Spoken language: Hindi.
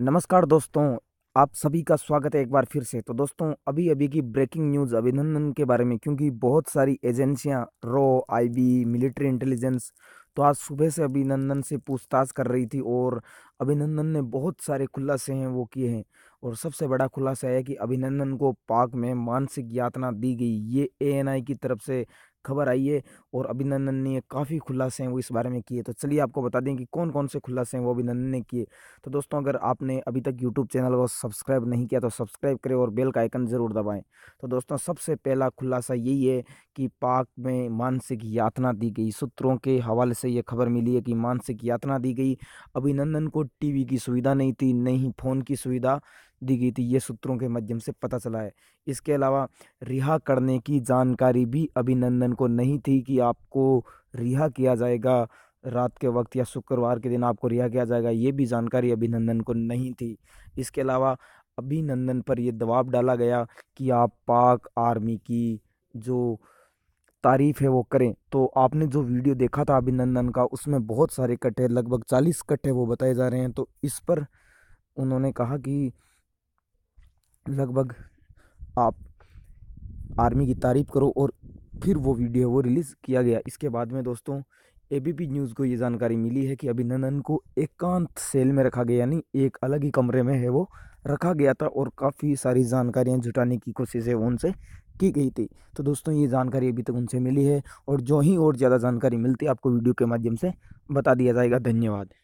नमस्कार दोस्तों आप सभी का स्वागत है एक बार फिर से तो दोस्तों अभी अभी की ब्रेकिंग न्यूज़ अभिनंदन के बारे में क्योंकि बहुत सारी एजेंसियां रो आईबी मिलिट्री इंटेलिजेंस तो आज सुबह से अभिनंदन से पूछताछ कर रही थी और अभिनंदन ने बहुत सारे खुलासे हैं वो किए हैं और सबसे बड़ा खुलासा है कि अभिनंदन को पाक में मानसिक यातना दी गई ये ए की तरफ से खबर आई है और अभिनंदन ने काफ़ी खुलासे हैं वो इस बारे में किए तो चलिए आपको बता दें कि कौन कौन से खुलासे हैं वो अभिनंदन ने किए तो दोस्तों अगर आपने अभी तक यूट्यूब चैनल को सब्सक्राइब नहीं किया तो सब्सक्राइब करें और बेल का आइकन ज़रूर दबाएं तो दोस्तों सबसे पहला खुलासा यही है कि पाक में मानसिक यातना दी गई सूत्रों के हवाले से ये खबर मिली है कि मानसिक यातना दी गई अभिनंदन को टी की सुविधा नहीं थी नहीं फ़ोन की सुविधा दी गई थी ये सूत्रों के माध्यम से पता चला है इसके अलावा रिहा करने की जानकारी भी अभिनंदन को नहीं थी कि आपको रिहा किया जाएगा रात के वक्त या शुक्रवार के दिन आपको रिहा किया जाएगा ये भी जानकारी अभिनंदन को नहीं थी इसके अलावा अभिनंदन पर यह दबाव डाला गया कि आप पाक आर्मी की जो तारीफ़ है वो करें तो आपने जो वीडियो देखा था अभिनंदन का उसमें बहुत सारे कट्ठे लगभग चालीस कट्ठे वो बताए जा रहे हैं तो इस पर उन्होंने कहा कि लगभग आप आर्मी की तारीफ़ करो और फिर वो वीडियो वो रिलीज़ किया गया इसके बाद में दोस्तों ए बी पी न्यूज़ को ये जानकारी मिली है कि अभिनंदन को एकांत सेल में रखा गया यानी एक अलग ही कमरे में है वो रखा गया था और काफ़ी सारी जानकारियाँ जुटाने की कोशिश है उनसे की गई थी तो दोस्तों ये जानकारी अभी तक उनसे मिली है और जो ही और ज़्यादा जानकारी मिलती है आपको वीडियो के माध्यम से बता दिया जाएगा धन्यवाद